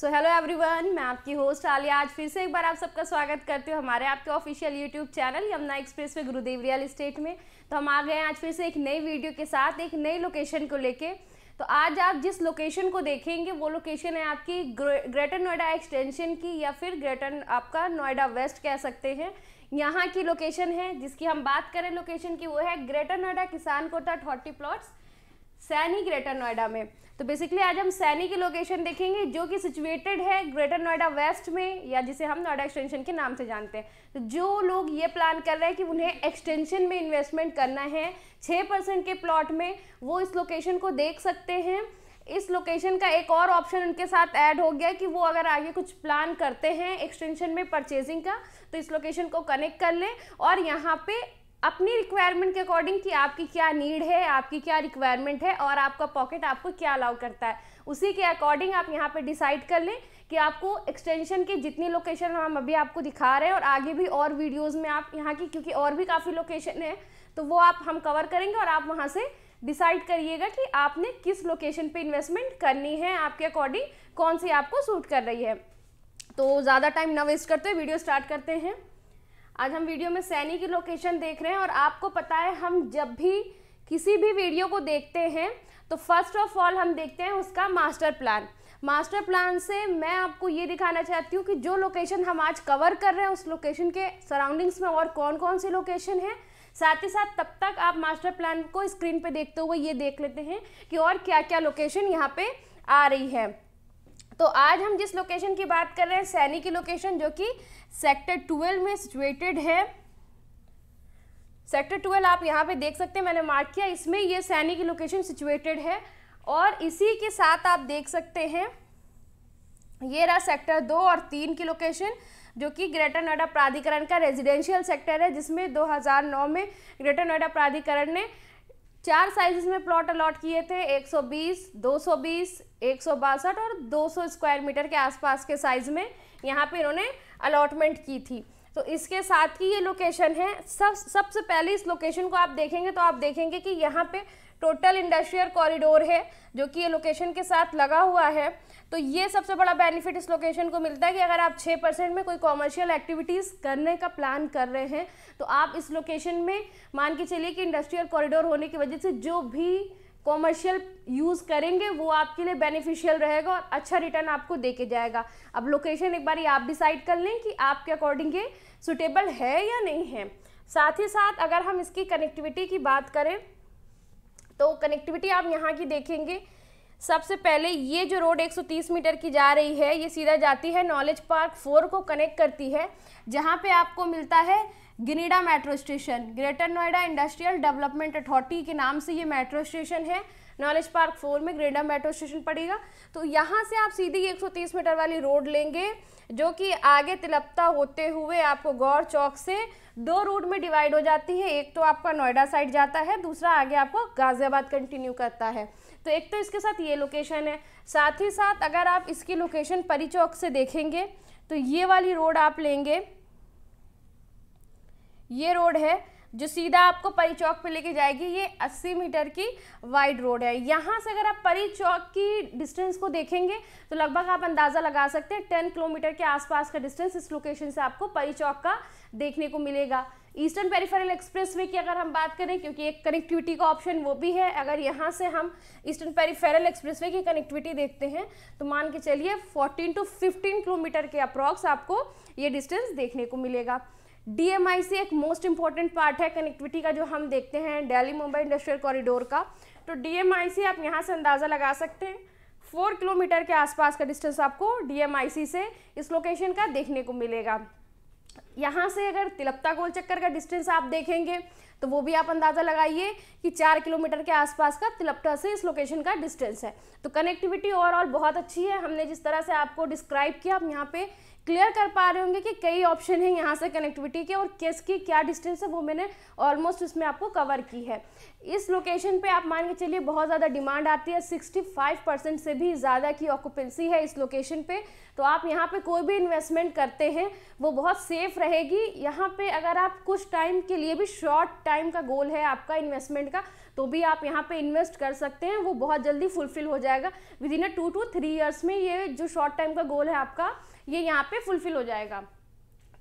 so hello everyone मैं आपकी host Alia आज फिर से एक बार आप सबका स्वागत करती हूँ हमारे आपके official YouTube channel Yamuna express में गुरुदेव रियल इस्टेट में तो हम आ गए हैं आज फिर से एक नई वीडियो के साथ एक नई लोकेशन को लेके तो आज आप जिस लोकेशन को देखेंगे वो लोकेशन है आपकी ग्रेटर नोएडा एक्सटेंशन की या फिर ग्रेटर आपका नोएडा वेस्ट कह सकते हैं यहाँ की लोकेशन है जिसकी हम बात करें लोकेशन की वो है ग्रेटर नोएडा किसान quota thirty plots Saini Greater Noida में तो बेसिकली आज हम सैनी की लोकेशन देखेंगे जो कि सिचुएटेड है ग्रेटर नोएडा वेस्ट में या जिसे हम नोएडा एक्सटेंशन के नाम से जानते हैं तो जो लोग ये प्लान कर रहे हैं कि उन्हें एक्सटेंशन में इन्वेस्टमेंट करना है छः परसेंट के प्लॉट में वो इस लोकेशन को देख सकते हैं इस लोकेशन का एक और ऑप्शन उनके साथ ऐड हो गया कि वो अगर आगे कुछ प्लान करते हैं एक्सटेंशन में परचेजिंग का तो इस लोकेशन को कनेक्ट कर लें और यहाँ पे अपनी रिक्वायरमेंट के अकॉर्डिंग कि आपकी क्या नीड है आपकी क्या रिक्वायरमेंट है और आपका पॉकेट आपको क्या अलाउ करता है उसी के अकॉर्डिंग आप यहाँ पे डिसाइड कर लें कि आपको एक्सटेंशन की जितनी लोकेशन हम अभी आपको दिखा रहे हैं और आगे भी और वीडियोस में आप यहाँ की क्योंकि और भी काफ़ी लोकेशन है तो वो आप हम कवर करेंगे और आप वहाँ से डिसाइड करिएगा कि आपने किस लोकेशन पर इन्वेस्टमेंट करनी है आपके अकॉर्डिंग कौन सी आपको सूट कर रही है तो ज़्यादा टाइम ना वेस्ट करते हुए वीडियो स्टार्ट करते हैं आज हम वीडियो में सैनी की लोकेशन देख रहे हैं और आपको पता है हम जब भी किसी भी वीडियो को देखते हैं तो फर्स्ट ऑफ ऑल हम देखते हैं उसका मास्टर प्लान मास्टर प्लान से मैं आपको ये दिखाना चाहती हूँ कि जो लोकेशन हम आज कवर कर रहे हैं उस लोकेशन के सराउंडिंग्स में और कौन कौन सी लोकेशन है साथ ही साथ तब तक आप मास्टर प्लान को स्क्रीन पे देखते हुए ये देख लेते हैं कि और क्या क्या लोकेशन यहाँ पे आ रही है तो आज हम जिस लोकेशन की बात कर रहे हैं सैनी की लोकेशन जो कि सेक्टर ट्वेल्व में सिचुएटेड है सेक्टर ट्वेल्व आप यहाँ पे देख सकते हैं मैंने मार्क किया इसमें ये सैनी की लोकेशन सिचुएटेड है और इसी के साथ आप देख सकते हैं ये रहा सेक्टर दो और तीन की लोकेशन जो कि ग्रेटर नोएडा प्राधिकरण का रेजिडेंशियल सेक्टर है जिसमें 2009 में ग्रेटर नोएडा प्राधिकरण ने चार साइजेस में प्लॉट अलॉट किए थे 120, 220, 162 और 200 स्क्वायर मीटर के आसपास के साइज में यहाँ पे इन्होंने अलॉटमेंट की थी तो इसके साथ की ये लोकेशन है सब सबसे पहले इस लोकेशन को आप देखेंगे तो आप देखेंगे कि यहाँ पे टोटल इंडस्ट्रियल कॉरिडोर है जो कि ये लोकेशन के साथ लगा हुआ है तो ये सबसे बड़ा बेनिफिट इस लोकेशन को मिलता है कि अगर आप छः परसेंट में कोई कॉमर्शियल एक्टिविटीज़ करने का प्लान कर रहे हैं तो आप इस लोकेशन में मान के चलिए कि इंडस्ट्रियल कॉरिडोर होने की वजह से जो भी कॉमर्शियल यूज़ करेंगे वो आपके लिए बेनिफिशियल रहेगा और अच्छा रिटर्न आपको दे के जाएगा अब लोकेशन एक बार आप डिसाइड कर लें कि आपके अकॉर्डिंग ये सुटेबल है या नहीं है साथ ही साथ अगर हम इसकी कनेक्टिविटी की बात करें तो कनेक्टिविटी आप यहाँ की देखेंगे सबसे पहले ये जो रोड 130 मीटर की जा रही है ये सीधा जाती है नॉलेज पार्क फोर को कनेक्ट करती है जहाँ पे आपको मिलता है गिनीडा metro station Greater Noida industrial development authority के नाम से ये मेट्रो स्टेशन है नॉलेज पार्क फोर में ग्रेडा मेट्रो स्टेशन पड़ेगा तो यहाँ से आप सीधी 130 मीटर वाली रोड लेंगे जो कि आगे तिलपता होते हुए आपको गौर चौक से दो रूट में डिवाइड हो जाती है एक तो आपका नोएडा साइड जाता है दूसरा आगे आपको गाज़ियाबाद कंटिन्यू करता है तो एक तो इसके साथ ये लोकेशन है साथ ही साथ अगर आप इसकी लोकेशन परी चौक से देखेंगे तो ये वाली रोड आप लेंगे ये रोड है जो सीधा आपको परी चौक पर लेके जाएगी ये 80 मीटर की वाइड रोड है यहाँ से अगर आप परी चौक की डिस्टेंस को देखेंगे तो लगभग आप अंदाज़ा लगा सकते हैं 10 किलोमीटर के आसपास का डिस्टेंस इस लोकेशन से आपको परी चौक का देखने को मिलेगा ईस्टर्न पेरीफेरल एक्सप्रेसवे की अगर हम बात करें क्योंकि एक कनेक्टिविटी का ऑप्शन वो भी है अगर यहाँ से हम ईस्टर्न पेरीफेरल एक्सप्रेसवे की कनेक्टिविटी देखते हैं तो मान के चलिए 14 टू 15 किलोमीटर के अप्रॉक्स आपको ये डिस्टेंस देखने को मिलेगा डीएमआई एक मोस्ट इंपॉर्टेंट पार्ट है कनेक्टिविटी का जो हम देखते हैं डेली मुंबई इंडस्ट्रियल कॉरिडोर का तो डीएमआई आप यहाँ से अंदाज़ा लगा सकते हैं फोर किलोमीटर के आसपास का डिस्टेंस आपको डी से इस लोकेशन का देखने को मिलेगा यहाँ से अगर तिलपता गोल चक्कर का डिस्टेंस आप देखेंगे तो वो भी आप अंदाज़ा लगाइए कि चार किलोमीटर के आसपास का तिलपटा से इस लोकेशन का डिस्टेंस है तो कनेक्टिविटी ओवरऑल बहुत अच्छी है हमने जिस तरह से आपको डिस्क्राइब किया आप यहाँ पे क्लियर कर पा रहे होंगे कि कई ऑप्शन हैं यहाँ से कनेक्टिविटी के और किस की क्या डिस्टेंस है वो मैंने ऑलमोस्ट उसमें आपको कवर की है इस लोकेशन पे आप मान के चलिए बहुत ज़्यादा डिमांड आती है 65 परसेंट से भी ज़्यादा की ऑक्यूपेंसी है इस लोकेशन पे तो आप यहाँ पे कोई भी इन्वेस्टमेंट करते हैं वो बहुत सेफ रहेगी यहाँ पे अगर आप कुछ टाइम के लिए भी शॉर्ट टाइम का गोल है आपका इन्वेस्टमेंट का तो भी आप यहाँ पे इन्वेस्ट कर सकते हैं वो बहुत जल्दी फुलफिल हो जाएगा within a two two three years में ये जो शॉर्ट टाइम का गोल है आपका ये यहाँ पे फुलफिल हो जाएगा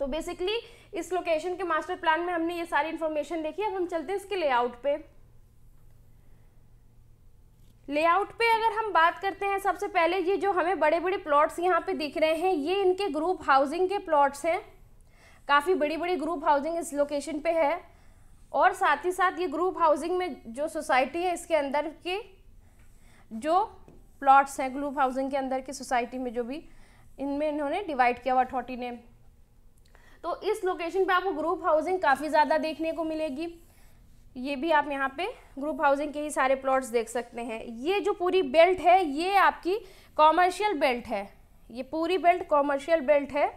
तो बेसिकली इस लोकेशन के मास्टर प्लान में हमने ये सारी इंफॉर्मेशन देखी अब हम चलते हैं इसके लेआउट पे लेआउट पे अगर हम बात करते हैं सबसे पहले ये जो हमें बड़े बड़े प्लॉट्स यहाँ पे दिख रहे हैं ये इनके ग्रुप हाउसिंग के प्लॉट्स हैं काफ़ी बड़ी बड़ी ग्रुप हाउसिंग इस लोकेशन पे है और साथ ही साथ ये ग्रुप हाउसिंग में जो सोसाइटी है इसके अंदर के जो प्लॉट्स हैं ग्रुप हाउसिंग के अंदर की सोसाइटी में जो भी इनमें इन्होंने डिवाइड किया हुआ अथॉरिटी ने तो इस लोकेशन पे आपको ग्रुप हाउसिंग काफ़ी ज़्यादा देखने को मिलेगी ये भी आप यहाँ पे ग्रुप हाउसिंग के ही सारे प्लॉट्स देख सकते हैं ये जो पूरी बेल्ट है ये आपकी कॉमर्शियल बेल्ट है ये पूरी बेल्ट कॉमर्शियल बेल्ट है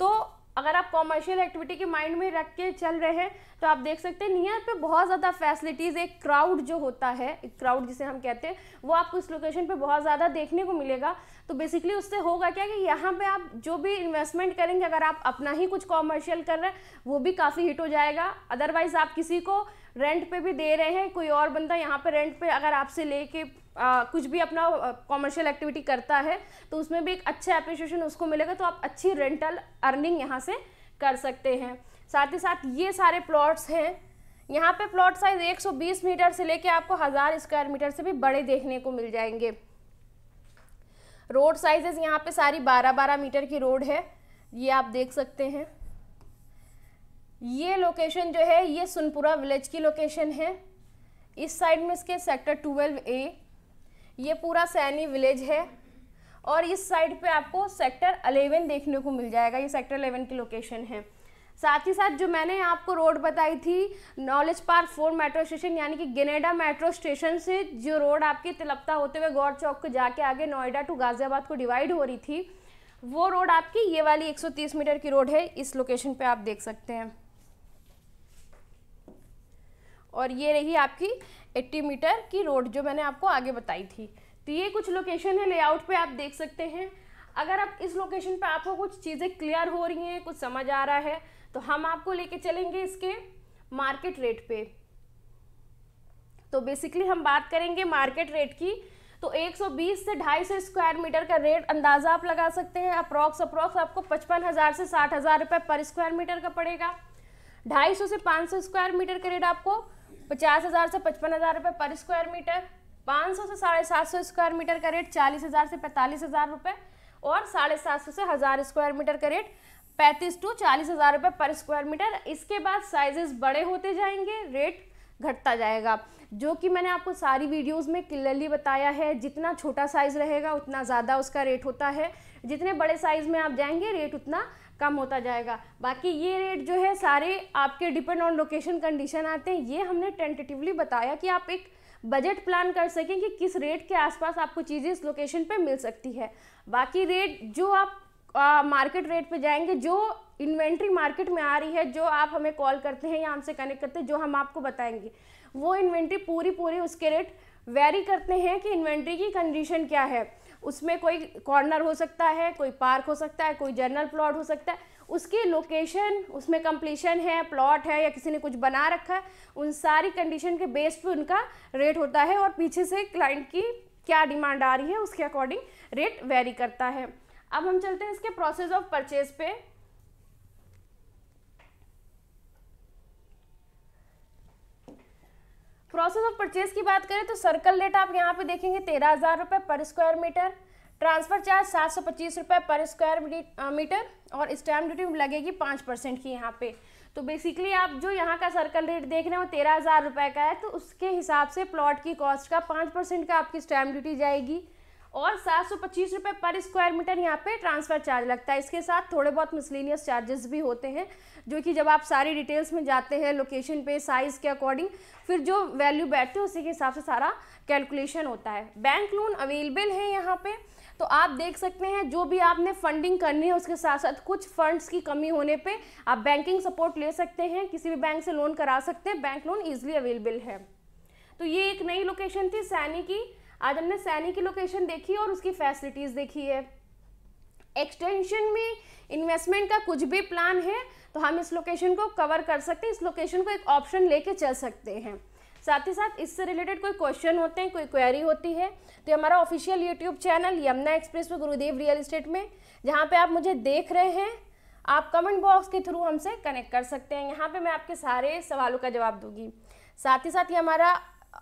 तो अगर आप कॉमर्शियल एक्टिविटी के माइंड में रख के चल रहे हैं तो आप देख सकते हैं नियर पे बहुत ज़्यादा फैसिलिटीज़ एक क्राउड जो होता है एक क्राउड जिसे हम कहते हैं वो आपको इस लोकेशन पे बहुत ज़्यादा देखने को मिलेगा तो बेसिकली उससे होगा क्या कि यहाँ पे आप जो भी इन्वेस्टमेंट करेंगे अगर आप अपना ही कुछ कॉमर्शियल कर रहे हैं वो भी काफ़ी हिट हो जाएगा अदरवाइज़ आप किसी को रेंट पे भी दे रहे हैं कोई और बंदा यहाँ पे रेंट पे अगर आपसे लेके आ, कुछ भी अपना कॉमर्शियल एक्टिविटी करता है तो उसमें भी एक अच्छा अप्रिशिएशन उसको मिलेगा तो आप अच्छी रेंटल अर्निंग यहाँ से कर सकते हैं साथ ही साथ ये सारे प्लॉट्स हैं यहाँ पे प्लॉट साइज 120 मीटर से लेके आपको हज़ार स्क्वायर मीटर से भी बड़े देखने को मिल जाएंगे रोड साइजेस यहाँ पे सारी 12-12 मीटर की रोड है ये आप देख सकते हैं ये लोकेशन जो है ये सुनपुरा विलेज की लोकेशन है इस साइड में इसके सेक्टर 12 ए ये पूरा सैनी विलेज है और इस साइड पे आपको सेक्टर 11 देखने को मिल जाएगा ये सेक्टर 11 की लोकेशन है साथ ही साथ जो मैंने आपको रोड बताई थी knowledge park four metro station यानी कि गेनेडा मेट्रो स्टेशन से जो रोड आपकी तिलपता होते हुए गौर चौक को जाके आगे नोएडा टू गाज़ियाबाद को डिवाइड हो रही थी वो रोड आपकी ये वाली 130 मीटर की रोड है इस लोकेशन पे आप देख सकते हैं और ये रही आपकी 80 मीटर की रोड जो मैंने आपको आगे बताई थी तो ये कुछ लोकेशन है लेआउट पे आप देख सकते हैं अगर आप इस लोकेशन पे आपको कुछ चीज़ें क्लियर हो रही हैं कुछ समझ आ रहा है तो हम आपको लेके चलेंगे इसके मार्केट रेट पे तो बेसिकली हम बात करेंगे मार्केट रेट की तो 120 से 250 स्क्वायर मीटर का रेट अंदाज़ा आप लगा सकते हैं अप्रॉक्स अप्रॉक्स आपको पचपन हज़ार से साठ हज़ार पर स्क्वायर मीटर का पड़ेगा ढाई सौ से पाँच सौ स्क्वायर मीटर का रेट आपको पचास हज़ार से पचपन हज़ार रुपये पर स्क्वायर मीटर पाँच सौ से साढ़े सात सौ स्क्वायर मीटर का रेट चालीस हज़ार से पैंतालीस हज़ार रुपये और साढ़े सात सौ से हज़ार स्क्वायर मीटर का रेट पैंतीस टू चालीस हज़ार रुपये पर स्क्वायर मीटर इसके बाद साइजेस बड़े होते जाएंगे रेट घटता जाएगा जो कि मैंने आपको सारी वीडियोस में क्लियरली बताया है जितना छोटा साइज़ रहेगा उतना ज़्यादा उसका रेट होता है जितने बड़े साइज़ में आप जाएंगे रेट उतना कम होता जाएगा बाकी ये रेट जो है सारे आपके डिपेंड ऑन लोकेशन कंडीशन आते हैं ये हमने टेंटेटिवली बताया कि आप एक बजट प्लान कर सकें कि किस रेट के आसपास आपको चीज़ें इस लोकेशन पे मिल सकती है बाकी रेट जो आप मार्केट रेट पे जाएंगे जो इन्वेंट्री मार्केट में आ रही है जो आप हमें कॉल करते हैं या हमसे कनेक्ट करते हैं जो हम आपको बताएंगे वो इन्वेंट्री पूरी पूरी उसके रेट वेरी करते हैं कि इन्वेंट्री की कंडीशन क्या है उसमें कोई कॉर्नर हो सकता है कोई पार्क हो सकता है कोई जनरल प्लॉट हो सकता है उसकी लोकेशन उसमें कंप्लीशन है प्लॉट है या किसी ने कुछ बना रखा है उन सारी कंडीशन के बेस पे उनका रेट होता है और पीछे से क्लाइंट की क्या डिमांड आ रही है उसके अकॉर्डिंग रेट वेरी करता है अब हम चलते हैं इसके प्रोसेस ऑफ परचेज पे प्रोसेस ऑफ परचेज की बात करें तो सर्कल रेट आप यहाँ पे देखेंगे तेरह हज़ार रुपये पर स्क्वायर मीटर ट्रांसफ़र चार्ज सात सौ पच्चीस रुपये पर स्क्वायर मीटर और स्टैम्प ड्यूटी लगेगी पाँच परसेंट की यहाँ पे तो बेसिकली आप जो यहाँ का सर्कल रेट देख रहे हो तेरह हज़ार रुपये का है तो उसके हिसाब से प्लॉट की कॉस्ट का पाँच परसेंट का आपकी स्टैम्प ड्यूटी जाएगी और सात सौ पच्चीस रुपये पर स्क्वायर मीटर यहाँ पे ट्रांसफ़र चार्ज लगता है इसके साथ थोड़े बहुत मिसलिनियस चार्जेस भी होते हैं जो कि जब आप सारी डिटेल्स में जाते हैं लोकेशन पे साइज़ के अकॉर्डिंग फिर जो वैल्यू बैठती है उसी के हिसाब से सारा कैलकुलेशन होता है बैंक लोन अवेलेबल है यहाँ पर तो आप देख सकते हैं जो भी आपने फंडिंग करनी है उसके साथ साथ कुछ फंड्स की कमी होने पर आप बैंकिंग सपोर्ट ले सकते हैं किसी भी बैंक से लोन करा सकते हैं बैंक लोन ईजिली अवेलेबल है तो ये एक नई लोकेशन थी सैनी की आज हमने सैनी की लोकेशन देखी और उसकी फैसिलिटीज़ देखी है एक्सटेंशन में इन्वेस्टमेंट का कुछ भी प्लान है तो हम इस लोकेशन को कवर कर सकते हैं इस लोकेशन को एक ऑप्शन लेके चल सकते हैं साथ ही साथ इससे रिलेटेड कोई क्वेश्चन होते हैं कोई क्वेरी होती है तो हमारा official YouTube channel Yamuna express पर गुरुदेव रियल इस्टेट में जहाँ पर आप मुझे देख रहे हैं आप कमेंट बॉक्स के थ्रू हमसे कनेक्ट कर सकते हैं यहाँ पर मैं आपके सारे सवालों का जवाब दूंगी साथ ही साथ ये हमारा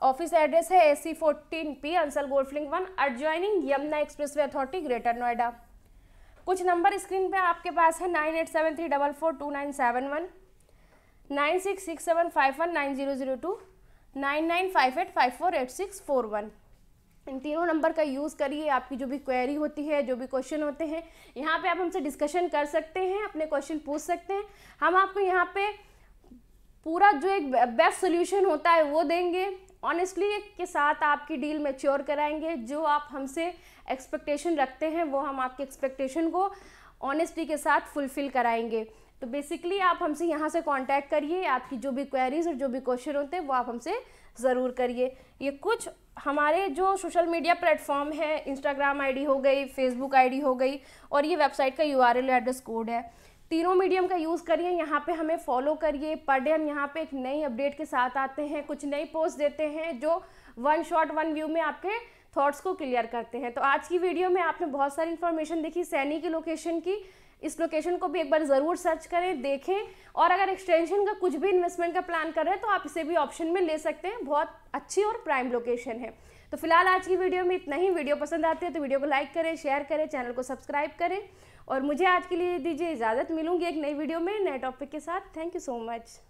ऑफिस एड्रेस है A C fourteen P Ansal golf link one adjoining Yamuna expressway authority Greater Noida कुछ नंबर स्क्रीन पे आपके पास है nine eight seven three double four two nine seven one nine six six seven five one nine zero zero two nine nine five eight five four eight six four one इन तीनों नंबर का use करिए आपकी जो भी query होती है जो भी क्वेश्चन होते हैं यहाँ पे आप हमसे डिस्कशन कर सकते हैं अपने क्वेश्चन पूछ सकते हैं हम आपको यहाँ पे पूरा जो एक बेस्ट सोल्यूशन होता है वो देंगे ऑनेस्टली के साथ आपकी डील मेच्योर कराएंगे जो आप हमसे एक्सपेक्टेशन रखते हैं वो हम आपकी एक्सपेक्टेशन को ऑनेस्टली के साथ फुलफ़िल कराएंगे तो बेसिकली आप हमसे यहाँ से कांटेक्ट करिए आपकी जो भी क्वेरीज और जो भी क्वेश्चन होते हैं वो आप हमसे ज़रूर करिए ये कुछ हमारे जो सोशल मीडिया प्लेटफॉर्म है इंस्टाग्राम आईडी हो गई फेसबुक आईडी हो गई और ये वेबसाइट का यूआरएल एड्रेस कोड है तीनों मीडियम का यूज़ करिए यहाँ पे हमें फॉलो करिए पर डे हम यहाँ पे एक नई अपडेट के साथ आते हैं कुछ नई पोस्ट देते हैं जो वन शॉट वन व्यू में आपके थॉट्स को क्लियर करते हैं तो आज की वीडियो में आपने बहुत सारी इन्फॉर्मेशन देखी सैनी की लोकेशन की इस लोकेशन को भी एक बार ज़रूर सर्च करें देखें और अगर एक्सटेंशन का कुछ भी इन्वेस्टमेंट का प्लान कर रहे हैं तो आप इसे भी ऑप्शन में ले सकते हैं बहुत अच्छी और प्राइम लोकेशन है तो फिलहाल आज की वीडियो में इतना ही वीडियो पसंद आती है तो वीडियो को लाइक करें शेयर करें चैनल को सब्सक्राइब करें और मुझे आज के लिए दीजिए इजाज़त मिलूंगी एक नई वीडियो में नए टॉपिक के साथ थैंक यू सो मच